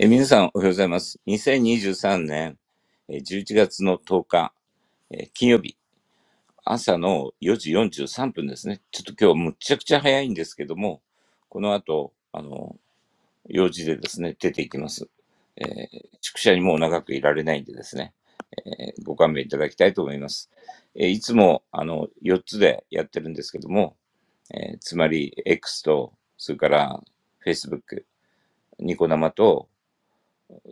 え皆さんおはようございます。2023年11月の10日、え金曜日、朝の4時43分ですね。ちょっと今日むちゃくちゃ早いんですけども、この後、あの、用事でですね、出ていきます。えー宿舎にもう長くいられないんでですね、えーご勘弁いただきたいと思います。えーいつも、あの、4つでやってるんですけども、えーつまり X と、それから Facebook、ニコ生と、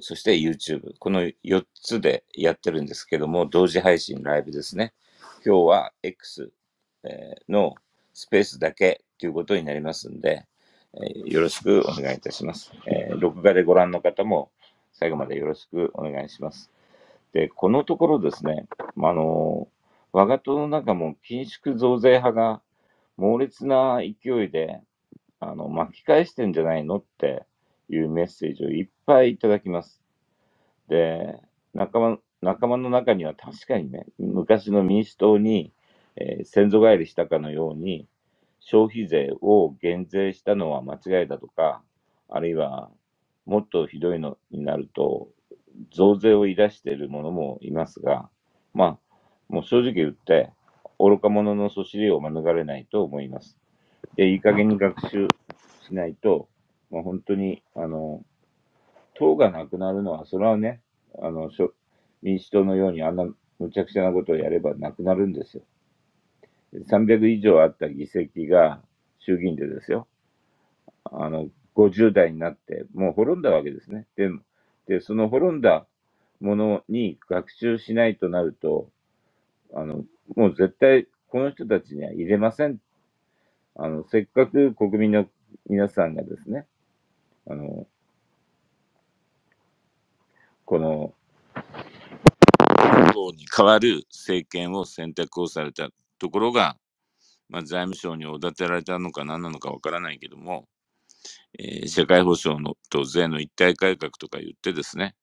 そして YouTube。この4つでやってるんですけども、同時配信ライブですね。今日は X のスペースだけということになりますんで、よろしくお願いいたします。録画でご覧の方も最後までよろしくお願いします。で、このところですね、あの、我が党の中も緊縮増税派が猛烈な勢いで、あの、巻き返してんじゃないのっていうメッセージをいっぱいいただきます。で、仲間仲間の中には確かにね、昔の民主党に、えー、先祖返りしたかのように、消費税を減税したのは間違いだとか、あるいはもっとひどいのになると、増税をいらしている者もいますが、まあ、もう正直言って、愚か者のそしりを免れないと思います。で、いい加減に学習しないと、まあ、本当に、あの、党がなくなるのは、それはね、あの、民主党のようにあんなむちゃくちゃなことをやればなくなるんですよ。300以上あった議席が衆議院でですよ。あの、50代になって、もう滅んだわけですね。で、でその滅んだものに学習しないとなると、あの、もう絶対この人たちには入れません。あの、せっかく国民の皆さんがですね、あの、この、に代わる政権を選択をされたところが、まあ、財務省におだてられたのか何なのかわからないけども、えー、社会保障のと税の一体改革とか言ってですね、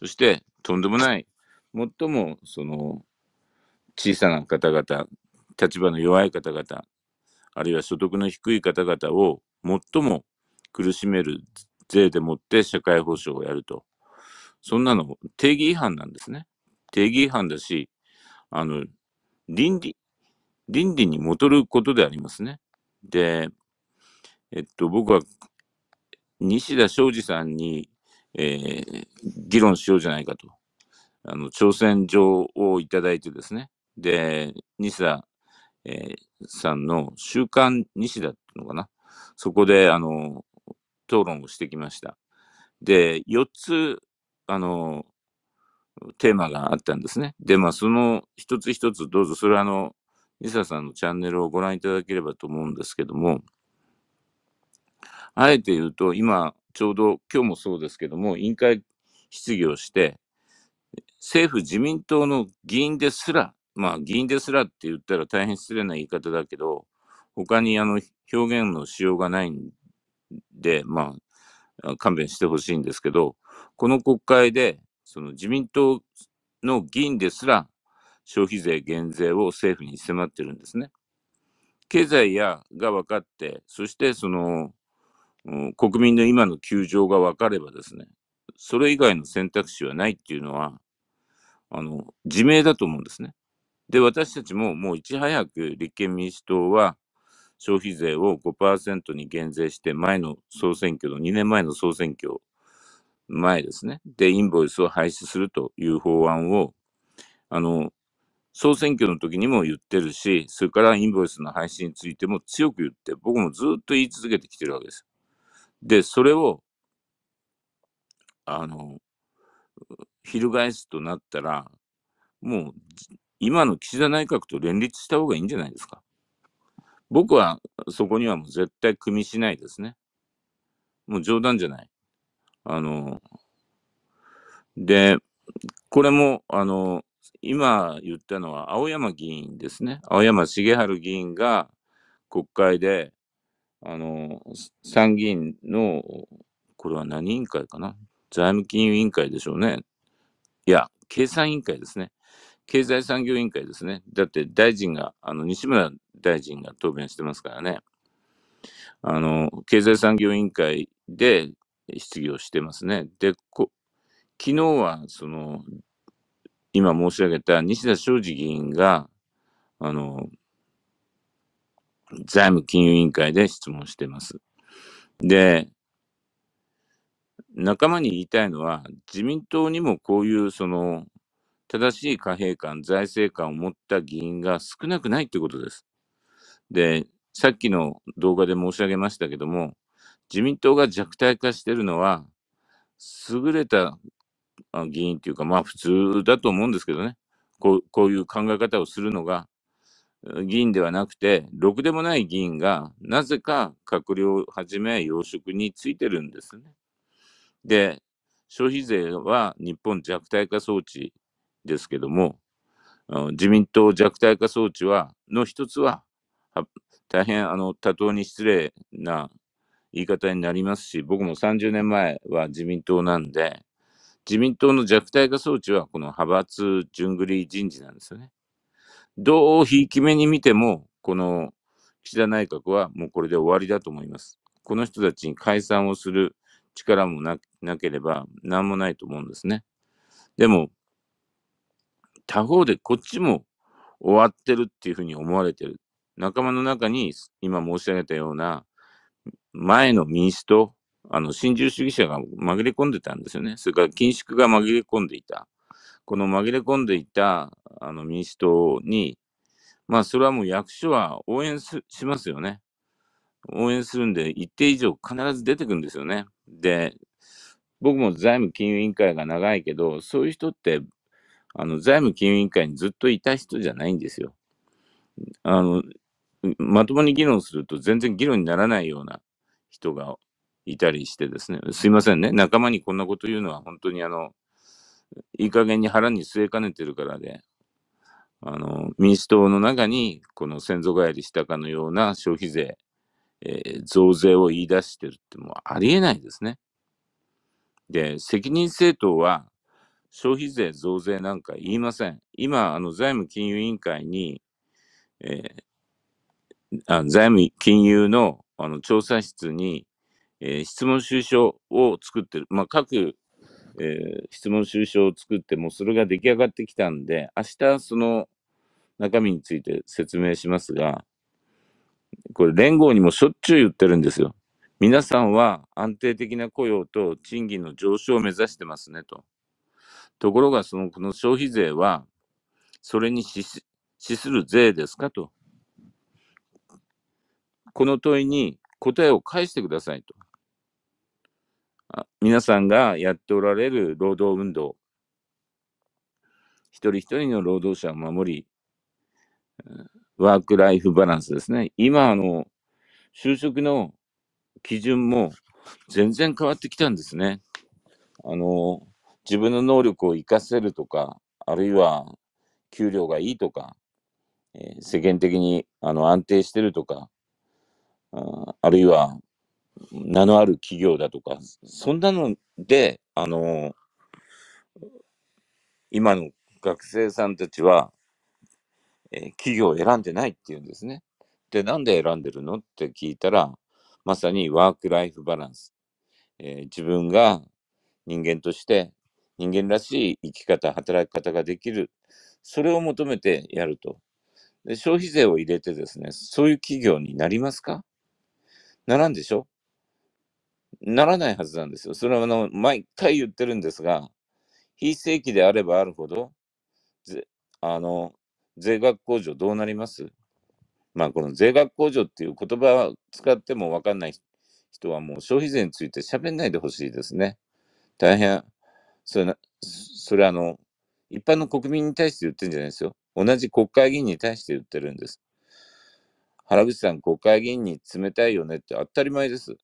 そしてとんでもない、最もその小さな方々、立場の弱い方々、あるいは所得の低い方々を最も苦しめる税でもって社会保障をやると。そんなの定義違反なんですね。定義違反だし、あの、倫理、倫理に戻ることでありますね。で、えっと、僕は西田昌司さんに、えー、議論しようじゃないかと。あの、挑戦状をいただいてですね。で、西田、えー、さんの週刊西田っていうのかな。そこで、あの、討論をしてきました。で、4つ、あの、テーマがあったんですね。で、まあ、その一つ一つ、どうぞ、それはあの、リサさんのチャンネルをご覧いただければと思うんですけども、あえて言うと、今、ちょうど今日もそうですけども、委員会質疑をして、政府自民党の議員ですら、まあ議員ですらって言ったら大変失礼な言い方だけど、他にあの表現のしようがないんで、まあ、勘弁してほしいんですけど、この国会で、その自民党の議員ですら、消費税減税を政府に迫ってるんですね。経済やが分かって、そしてその、国民の今の窮状が分かればですね、それ以外の選択肢はないっていうのは、あの、自明だと思うんですね。で、私たちももういち早く立憲民主党は、消費税を5%に減税して、前の総選挙の、2年前の総選挙前ですね。で、インボイスを廃止するという法案を、あの、総選挙の時にも言ってるし、それからインボイスの廃止についても強く言って、僕もずっと言い続けてきてるわけです。で、それを、あの、翻すとなったら、もう、今の岸田内閣と連立した方がいいんじゃないですか。僕はそこにはもう絶対組みしないですね。もう冗談じゃない。あの、で、これも、あの、今言ったのは青山議員ですね。青山茂春議員が国会で、あの、参議院の、これは何委員会かな財務金融委員会でしょうね。いや、経産委員会ですね。経済産業委員会ですね。だって大臣が、あの、西村大臣が答弁してますからね。あの、経済産業委員会で質疑をしてますね。で、こ昨日は、その、今申し上げた西田昌司議員が、あの、財務金融委員会で質問してます。で、仲間に言いたいのは、自民党にもこういうその正しい貨幣感、財政感を持った議員が少なくないってことです。で、さっきの動画で申し上げましたけども、自民党が弱体化してるのは、優れた議員というか、まあ普通だと思うんですけどね、こうこういう考え方をするのが、議員ではなくて、ろくでもない議員が、なぜか閣僚をはじめ要職についてるんですね。で、消費税は日本弱体化装置ですけども、自民党弱体化装置は、の一つは、大変あの多頭に失礼な言い方になりますし、僕も30年前は自民党なんで、自民党の弱体化装置はこの派閥順繰り人事なんですよね。どうひいき目に見ても、この岸田内閣はもうこれで終わりだと思います。この人たちに解散をする力もななければ何もないと思うんですね。でも、他方でこっちも終わってるっていうふうに思われてる。仲間の中に、今申し上げたような、前の民主党、あの、新自由主義者が紛れ込んでたんですよね。それから、緊縮が紛れ込んでいた。この紛れ込んでいた、あの、民主党に、まあ、それはもう役所は応援しますよね。応援するんで、一定以上必ず出てくるんですよね。で、僕も財務金融委員会が長いけど、そういう人って、あの、財務金融委員会にずっといた人じゃないんですよ。あの、まともに議論すると全然議論にならないような人がいたりしてですね、すいませんね、仲間にこんなこと言うのは本当にあの、いい加減に腹に据えかねてるからで、あの、民主党の中にこの先祖返りしたかのような消費税、えー、増税を言い出してるってもうありえないですね。で、責任政党は消費税増税なんか言いません。今、あの財務金融委員会に、えー、あ財務金融のあの調査室に、えー、質問収書を作ってる、まあ、各、えー、質問収書を作って、もそれが出来上がってきたんで、明日その中身について説明しますが、これ、連合にもしょっちゅう言ってるんですよ。皆さんは安定的な雇用と賃金の上昇を目指してますねと。ところが、その、この消費税は、それに資する税ですかと。この問いに答えを返してくださいと。皆さんがやっておられる労働運動、一人一人の労働者を守り、ワーク・ライフ・バランスですね。今、あの、就職の基準も全然変わってきたんですね。あの、自分の能力を活かせるとか、あるいは給料がいいとか、えー、世間的にあの安定してるとか、ああるいは名のある企業だとか、そんなので、あの、今の学生さんたちは、えー企業を選んでないっていうんですね。で、なんで選んでるのって聞いたら、まさにワーク・ライフ・バランス。えー自分が人間として人間らしい生き方、働き方ができる。それを求めてやると。で消費税を入れてですね、そういう企業になりますかならんでしょならないはずなんですよ。それはあの毎回言ってるんですが、非正規であればあるほど、ぜあの税額控除どうなりますまあ、この税額控除っていう言葉を使っても分かんない人はもう消費税について喋んないでほしいですね。大変、それ、それあの、一般の国民に対して言ってるんじゃないですよ。同じ国会議員に対して言ってるんです。原口さん、国会議員に冷たいよねって当たり前です。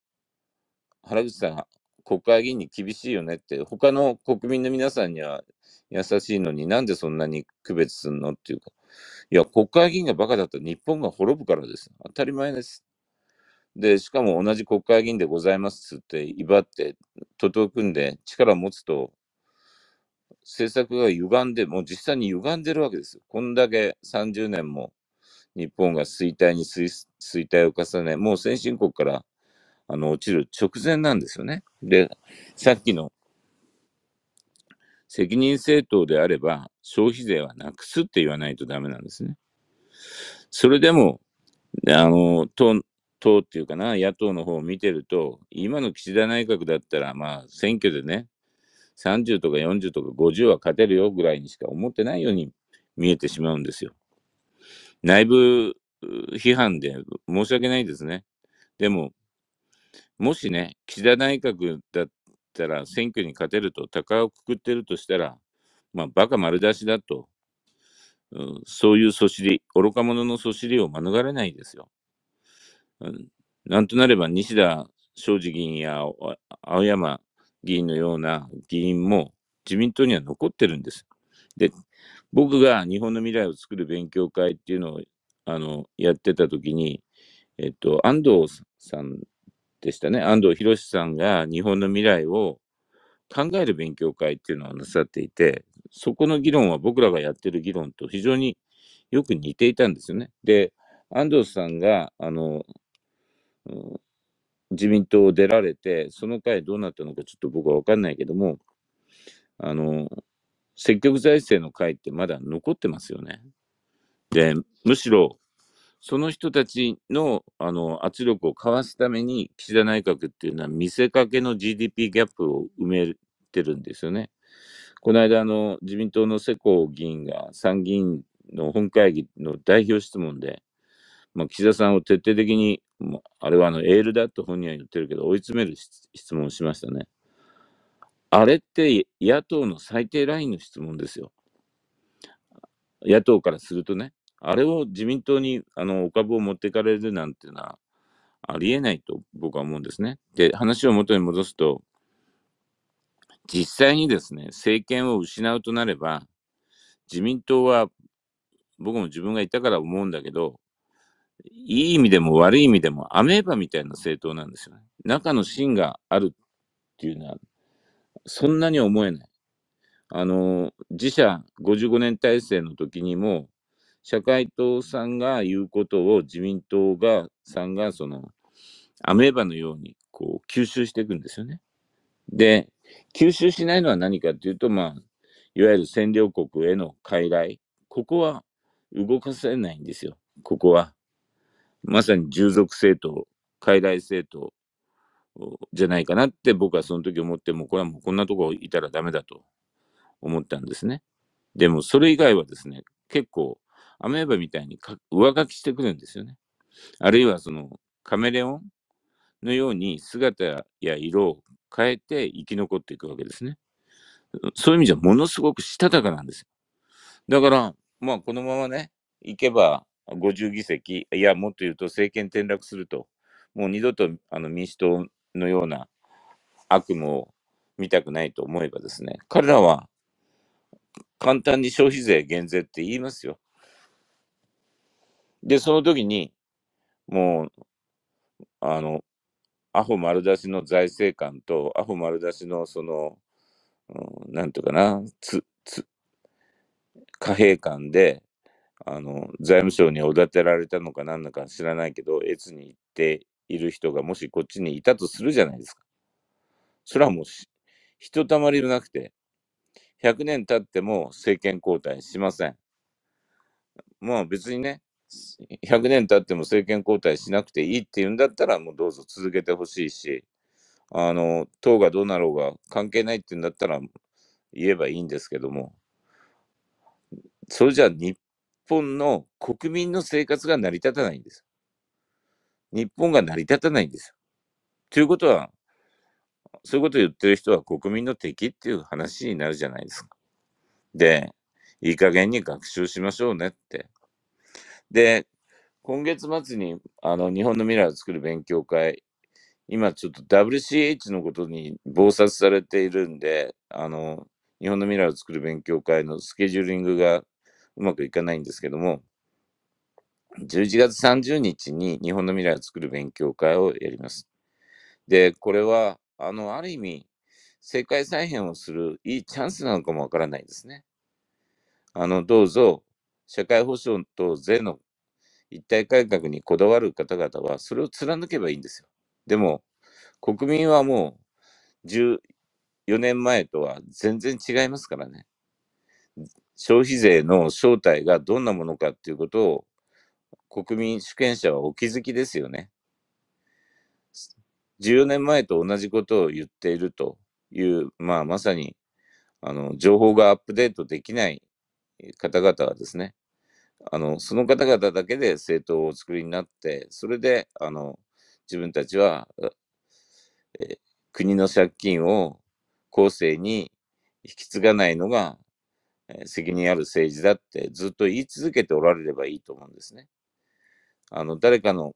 原口さん、国会議員に厳しいよねって、他の国民の皆さんには優しいのになんでそんなに区別すんのっていうか、いや、国会議員がバカだったら日本が滅ぶからです。当たり前です。で、しかも同じ国会議員でございますって威張って、徒党組んで力を持つと、政策が歪んで、もう実際に歪んでるわけですこんだけ30年も日本が衰退に衰退を重ね、もう先進国からあの落ちる直前なんですよね。で、さっきの責任政党であれば消費税はなくすって言わないとダメなんですね。それでも、あの、党、党っていうかな、野党の方を見てると、今の岸田内閣だったら、まあ、選挙でね、30とか40とか50は勝てるよぐらいにしか思ってないように見えてしまうんですよ。内部批判で申し訳ないですね。でも、もしね、岸田内閣だったら選挙に勝てると、高をくくってるとしたら、まあ、バカ丸出しだと、うん、そういうそしり、愚か者のそしりを免れないですよ。うん、なんとなれば、西田昌司議員や青山議員のような議員も自民党には残ってるんです。で、僕が日本の未来を作る勉強会っていうのをあのやってた時に、えっと、安藤さんでしたね安藤博さんが日本の未来を考える勉強会っていうのをなさっていてそこの議論は僕らがやってる議論と非常によく似ていたんですよね。で安藤さんがあの、うん、自民党を出られてその回どうなったのかちょっと僕は分かんないけどもあの積極財政の会ってまだ残ってますよね。で、むしろ、その人たちのあの圧力をかわすために、岸田内閣っていうのは見せかけの GDP ギャップを埋めてるんですよね。この間、あの自民党の世耕議員が参議院の本会議の代表質問で、まあ、岸田さんを徹底的に、あれはあのエールだと本人は言ってるけど、追い詰める質問をしましたね。あれって野党の最低ラインの質問ですよ。野党からするとね、あれを自民党にあのお株を持っていかれるなんていうのはありえないと僕は思うんですね。で、話を元に戻すと、実際にですね、政権を失うとなれば、自民党は、僕も自分がいたから思うんだけど、いい意味でも悪い意味でもアメーバみたいな政党なんですよね。中の芯があるっていうのはそんなに思えない。あの、自社55年体制の時にも、社会党さんが言うことを自民党が、さんが、その、アメーバのように、こう、吸収していくんですよね。で、吸収しないのは何かっていうと、まあ、いわゆる占領国への傀儡。ここは動かせないんですよ。ここは。まさに従属政党、傀儡政党じゃないかなって僕はその時思って、もこれはもうこんなとこいたらダメだと思ったんですね。でもそれ以外はですね、結構アメーバみたいに上書きしてくるんですよね。あるいはそのカメレオンのように姿や色を変えて生き残っていくわけですね。そういう意味じゃものすごくしたたかなんですよ。だから、まあこのままね、行けば50議席、いやもっと言うと政権転落すると、もう二度とあの民主党のような悪夢を見たくないと思えばですね、彼らは簡単に消費税減税って言いますよ。で、その時に、もう、あの、アホ丸出しの財政官と、アホ丸出しのその、うん、なんかな、つ、つ、貨幣官で、あの、財務省におだてられたのか何だか知らないけど、越に行っている人がもしこっちにいたとするじゃないですか。それはもうひとたまりもなくて、100年経っても政権交代しません。まあ別にね、100年経っても政権交代しなくていいっていうんだったら、もうどうぞ続けてほしいし、あの、党がどうなろうが関係ないっていうんだったら言えばいいんですけども、それじゃあ日本の国民の生活が成り立たないんです。日本が成り立たないんですよ。ということは、そういうことを言ってる人は国民の敵っていう話になるじゃないですか。で、いい加減に学習しましょうねって。で、今月末にあの日本の未来を作る勉強会、今ちょっと WCH のことに忙殺されているんで、あの、日本の未来を作る勉強会のスケジューリングがうまくいかないんですけども、11月30日に日本の未来を作る勉強会をやります。で、これは、あの、ある意味、世界再編をするいいチャンスなのかもわからないですね。あの、どうぞ、社会保障と税の一体改革にこだわる方々は、それを貫けばいいんですよ。でも、国民はもう、14年前とは全然違いますからね。消費税の正体がどんなものかっていうことを国民主権者はお気づきですよね。14年前と同じことを言っているという、まあ、まさに、あの、情報がアップデートできない方々はですね、あの、その方々だけで政党をお作りになって、それで、あの、自分たちは、え国の借金を後世に引き継がないのが、え責任ある政治だってずっと言い続けておられればいいと思うんですね。あの、誰かの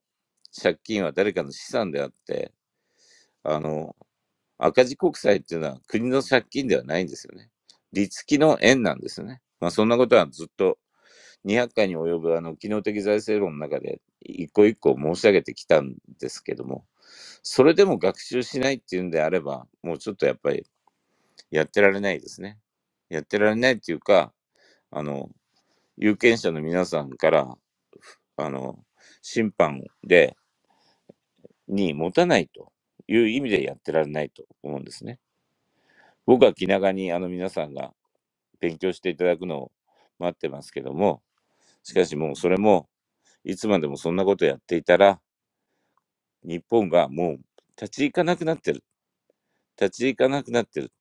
借金は誰かの資産であって、あの、赤字国債っていうのは国の借金ではないんですよね。利付きの円なんですよね。まあ、そんなことはずっと200回に及ぶあの機能的財政論の中で一個一個申し上げてきたんですけども、それでも学習しないっていうんであれば、もうちょっとやっぱりやってられないですね。やってられないっていうか、あの、有権者の皆さんから、あの、審判で、に持たないという意味でやってられないと思うんですね。僕は気長にあの皆さんが勉強していただくのを待ってますけども、しかしもうそれも、いつまでもそんなことやっていたら、日本がもう立ち行かなくなってる。立ち行かなくなってる。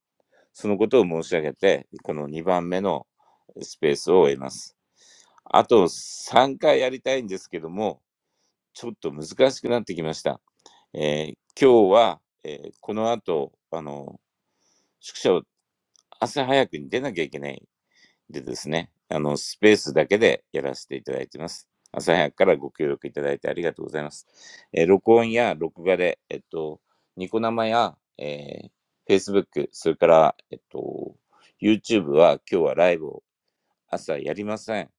そのことを申し上げて、この2番目のスペースを終えます。あと3回やりたいんですけども、ちょっと難しくなってきました。えー、今日は、えー、この後、あの、宿舎を朝早くに出なきゃいけないでですね、あの、スペースだけでやらせていただいてます。朝早くからご協力いただいてありがとうございます。えー、録音や録画で、えっと、ニコ生や、えー、Facebook、それから、えっと、YouTube は今日はライブを朝やりません。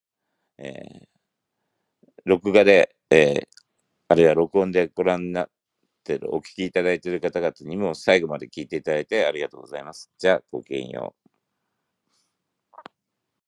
えー、録画で、えー、あるいは録音でご覧になってる、お聞きいただいている方々にも最後まで聞いていただいてありがとうございます。じゃあ、ごきげんよう。